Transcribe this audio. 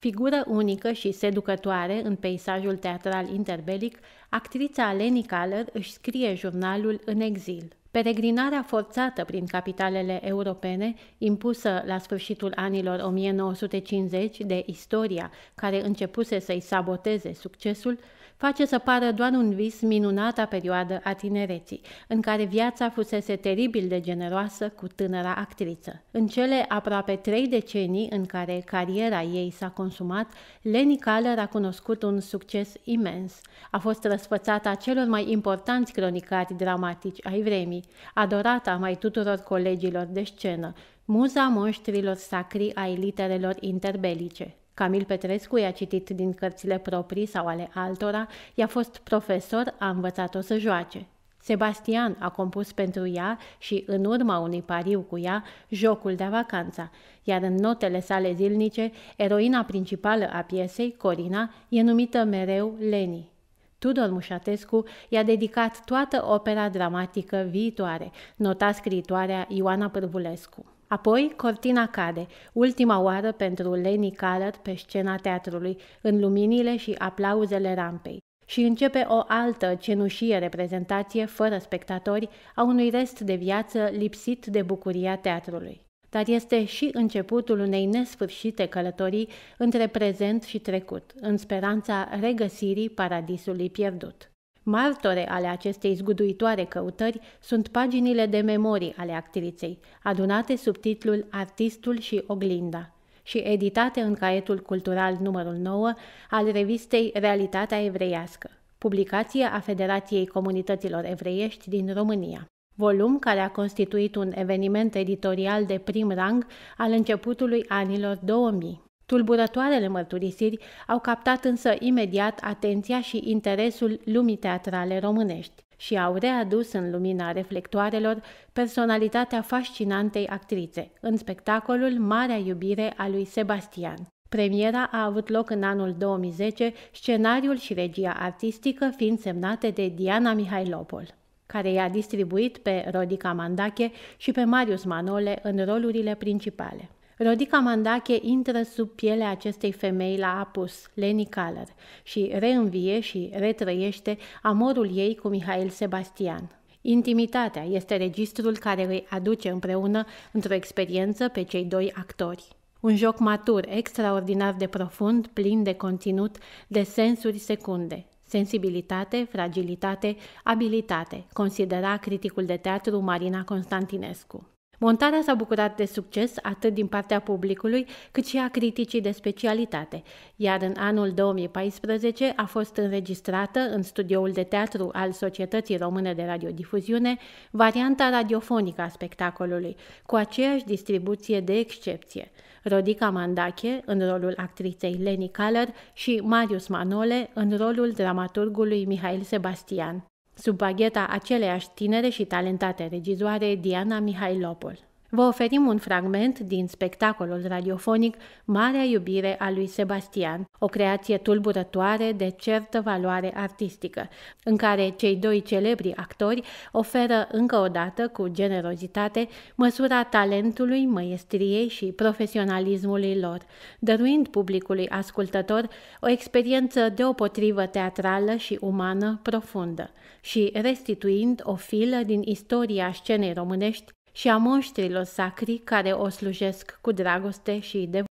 Figură unică și seducătoare în peisajul teatral interbelic, actrița Leni Kaller își scrie jurnalul În exil. Peregrinarea forțată prin capitalele europene, impusă la sfârșitul anilor 1950 de istoria care începuse să-i saboteze succesul, face să pară doar un vis minunata perioadă a tinereții, în care viața fusese teribil de generoasă cu tânăra actriță. În cele aproape trei decenii în care cariera ei s-a consumat, Lenny Kaller a cunoscut un succes imens. A fost a celor mai importanți cronicari dramatici ai vremii, adorată a mai tuturor colegilor de scenă, muza monștrilor sacri ai literelor interbelice. Camil Petrescu i-a citit din cărțile proprii sau ale altora, i-a fost profesor, a învățat-o să joace. Sebastian a compus pentru ea și, în urma unui pariu cu ea, jocul de vacanță. iar în notele sale zilnice, eroina principală a piesei, Corina, e numită mereu Leni. Tudor Mușatescu i-a dedicat toată opera dramatică viitoare, nota scriitoarea Ioana Pârvulescu. Apoi, cortina cade, ultima oară pentru Lenny Carrot pe scena teatrului, în luminile și aplauzele rampei și începe o altă cenușie reprezentație fără spectatori a unui rest de viață lipsit de bucuria teatrului. Dar este și începutul unei nesfârșite călătorii între prezent și trecut, în speranța regăsirii paradisului pierdut. Martore ale acestei zguduitoare căutări sunt paginile de memorii ale actriței, adunate sub titlul Artistul și oglinda și editate în caietul cultural numărul 9 al revistei Realitatea Evreiască, publicație a Federației Comunităților Evreiești din România volum care a constituit un eveniment editorial de prim rang al începutului anilor 2000. Tulburătoarele mărturisiri au captat însă imediat atenția și interesul lumii teatrale românești și au readus în lumina reflectoarelor personalitatea fascinantei actrițe în spectacolul Marea iubire a lui Sebastian. Premiera a avut loc în anul 2010, scenariul și regia artistică fiind semnate de Diana Mihailopol care i-a distribuit pe Rodica Mandache și pe Marius Manole în rolurile principale. Rodica Mandache intră sub pielea acestei femei la apus, Leni Caller, și reînvie și retrăiește amorul ei cu Mihail Sebastian. Intimitatea este registrul care îi aduce împreună într-o experiență pe cei doi actori. Un joc matur, extraordinar de profund, plin de conținut, de sensuri secunde. Sensibilitate, fragilitate, abilitate, considera criticul de teatru Marina Constantinescu. Montarea s-a bucurat de succes atât din partea publicului, cât și a criticii de specialitate, iar în anul 2014 a fost înregistrată în studioul de teatru al Societății Române de Radiodifuziune varianta radiofonică a spectacolului, cu aceeași distribuție de excepție. Rodica Mandache în rolul actriței Leni Caller și Marius Manole în rolul dramaturgului Mihail Sebastian sub bagheta aceleiași tinere și talentate regizoare Diana Mihailopol. Vă oferim un fragment din spectacolul radiofonic Marea iubire a lui Sebastian, o creație tulburătoare de certă valoare artistică, în care cei doi celebri actori oferă încă o dată cu generozitate măsura talentului, măiestriei și profesionalismului lor, dăruind publicului ascultător o experiență deopotrivă teatrală și umană profundă și restituind o filă din istoria scenei românești și a monștrilor sacri care o slujesc cu dragoste și de